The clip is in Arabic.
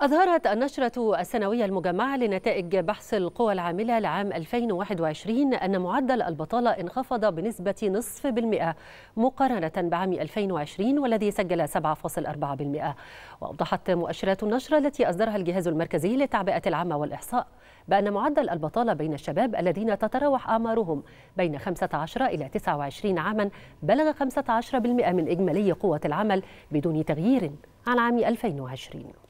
أظهرت النشرة السنوية المجمعة لنتائج بحث القوى العاملة لعام 2021 أن معدل البطالة انخفض بنسبة نصف بالمئة مقارنة بعام 2020 والذي سجل 7.4% وأوضحت مؤشرات النشرة التي أصدرها الجهاز المركزي للتعبئة العامة والإحصاء بأن معدل البطالة بين الشباب الذين تتراوح أعمارهم بين 15 إلى 29 عاما بلغ 15% من إجمالي قوة العمل بدون تغيير عن عام 2020